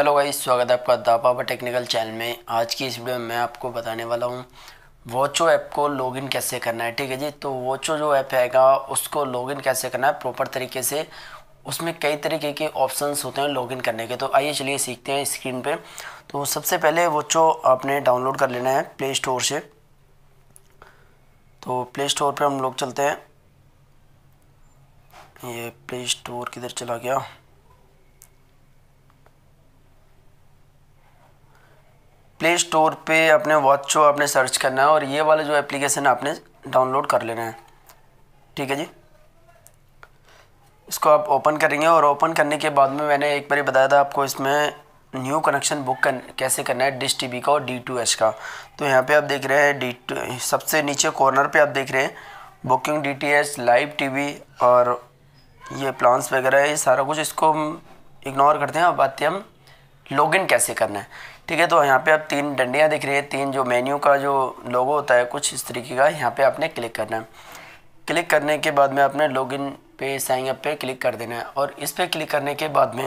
hello भाई स्वागत है आपका दापापा टेक्निकल चैनल में आज की इस वीडियो में मैं आपको बताने वाला हूँ वोचो ऐप को लॉगिन कैसे करना है ठीक है जी तो वोचो जो ऐप हैगा उसको लॉगिन कैसे करना है प्रॉपर तरीके से उसमें कई तरीके के ऑप्शंस होते हैं लॉगिन करने के तो आइए चलिए सीखते हैं स्क्रीन पर तो सबसे पहले वोचो आपने डाउनलोड कर लेना है प्ले स्टोर से तो प्ले स्टोर पर हम लोग चलते हैं ये प्ले स्टोर किधर चला गया प्ले स्टोर पे अपने वॉच शो आपने सर्च करना है और ये वाला जो एप्लीकेशन है आपने डाउनलोड कर लेना है ठीक है जी इसको आप ओपन करेंगे और ओपन करने के बाद में मैंने एक बार बताया था आपको इसमें न्यू कनेक्शन बुक कर, कैसे करना है डिश टी का और डी टू एच का तो यहाँ पे आप देख रहे हैं डी टू सबसे नीचे कॉर्नर पे आप देख रहे हैं booking D T H live T V और ये प्लान्स वगैरह ये सारा कुछ इसको हम इग्नोर करते हैं अब आते हैं हम लॉगिन कैसे करना है ठीक है तो यहाँ पे आप तीन डंडियाँ दिख रही है तीन जो मेन्यू का जो लोगो होता है कुछ इस तरीके का यहाँ पे आपने क्लिक करना है क्लिक करने के बाद में आपने लॉगिन पे साइन अप पे क्लिक कर देना है और इस पर क्लिक करने के बाद में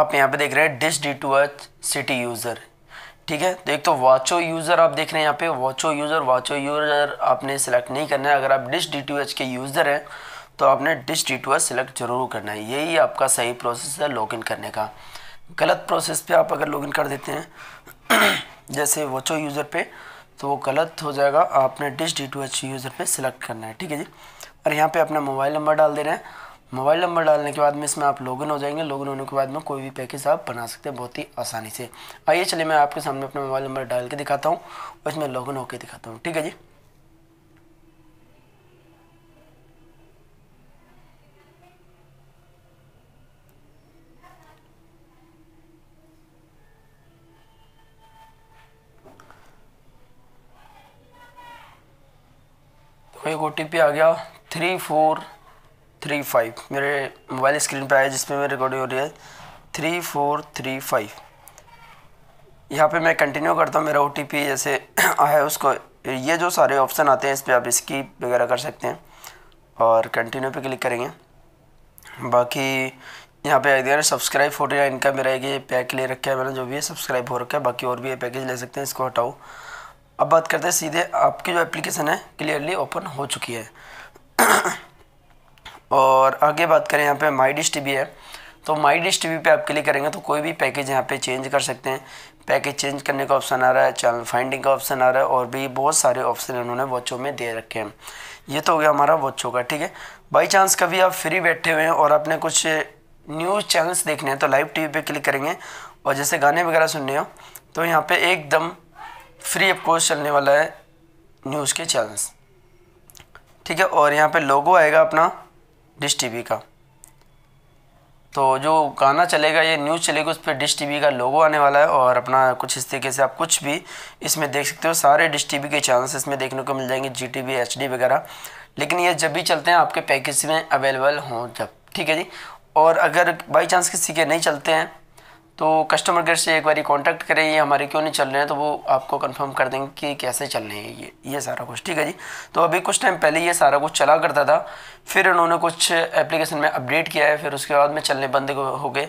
आप यहाँ पे देख रहे हैं Dish D two H city user ठीक है तो एक तो वाचो यूज़र आप देख रहे हैं यहाँ पे वाचो यूज़र वाचो यूज़र आपने सेलेक्ट नहीं करना है अगर आप डिश डी टू एच के यूज़र हैं तो आपने Dish D two H select ज़रूर करना है यही आपका सही प्रोसेस है लॉगिन करने का गलत प्रोसेस पे आप अगर लॉगिन कर देते हैं जैसे वोचो यूज़र पे तो वो गलत हो जाएगा आपने Dish D two H user पे सिलेक्ट करना है ठीक है जी और यहाँ पे अपना मोबाइल नंबर डाल दे रहे हैं मोबाइल नंबर डालने के बाद में इसमें आप लॉगिन हो जाएंगे लॉगिन होने के बाद में कोई भी पैकेज आप बना सकते हैं बहुत ही आसानी से आइए चलिए मैं आपके सामने अपना मोबाइल नंबर डाल के दिखाता हूँ और इसमें लॉगिन होकर दिखाता हूँ ठीक है जी ओ आ गया थ्री फोर थ्री फाइव मेरे मोबाइल स्क्रीन पर आया जिसमें मेरी रिकॉर्डिंग हो रही है थ्री फोर थ्री फाइव यहाँ पे मैं कंटिन्यू करता हूँ मेरा ओ जैसे आया उसको ये जो सारे ऑप्शन आते हैं इस पर आप स्कीप वगैरह कर सकते हैं और कंटिन्यू पे क्लिक करेंगे बाकी यहाँ पे आ गया सब्सक्राइब फोर्टी नाइन का मेरा एक ये पैक ले रखा है मैंने जो भी है सब्सक्राइब हो रखा है बाकी और भी ये पैकेज ले सकते हैं इसको हटाओ अब बात करते हैं सीधे आपकी जो एप्लीकेशन है क्लियरली ओपन हो चुकी है और आगे बात करें यहाँ पे माई डिश टी है तो माई डिश टी पे आप क्लिक करेंगे तो कोई भी पैकेज यहाँ पे चेंज कर सकते हैं पैकेज चेंज करने का ऑप्शन आ रहा है चैनल फाइंडिंग का ऑप्शन आ रहा है और भी बहुत सारे ऑप्शन इन्होंने वॉचों में दे रखे हैं ये तो हो गया हमारा वॉचों का ठीक है बाई चांस कभी आप फ्री बैठे हुए हैं और आपने कुछ न्यूज़ चैनल्स देखने हैं तो लाइव टी वी क्लिक करेंगे और जैसे गाने वगैरह सुनने हो तो यहाँ पर एकदम फ्री ऑफ कॉस्ट चलने वाला है न्यूज़ के चैनल्स ठीक है और यहाँ पे लोगो आएगा अपना डिश टीवी का तो जो गाना चलेगा या न्यूज़ चलेगी उस पर डिश टीवी का लोगो आने वाला है और अपना कुछ इस तरीके से आप कुछ भी इसमें देख सकते हो सारे डिश टीवी के चैनल्स इसमें देखने को मिल जाएंगे G T V H D वगैरह लेकिन ये जब भी चलते हैं आपके पैकेज में अवेलेबल हों जब ठीक है जी और अगर बाई चांस किसी के नहीं चलते हैं तो कस्टमर केयर से एक बार कांटेक्ट करें ये हमारे क्यों नहीं चल रहे हैं तो वो आपको कंफर्म कर देंगे कि कैसे चल रहे हैं ये ये सारा कुछ ठीक है जी तो अभी कुछ टाइम पहले ये सारा कुछ चला करता था फिर उन्होंने कुछ एप्लीकेशन में अपडेट किया है फिर उसके बाद में चलने बंद हो गए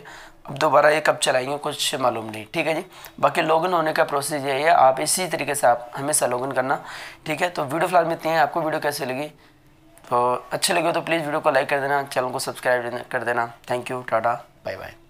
अब दोबारा ये कब चलाएंगे कुछ मालूम नहीं ठीक है जी बाकी लॉगिन होने का प्रोसेस यही है आप इसी तरीके से आप हमेशा लॉगिन करना ठीक है तो वीडियो फिलहाल में इतनी है आपको वीडियो कैसे लगी तो अच्छे लगे तो प्लीज़ वीडियो को लाइक कर देना चैनल को सब्सक्राइब कर देना thank you tata bye bye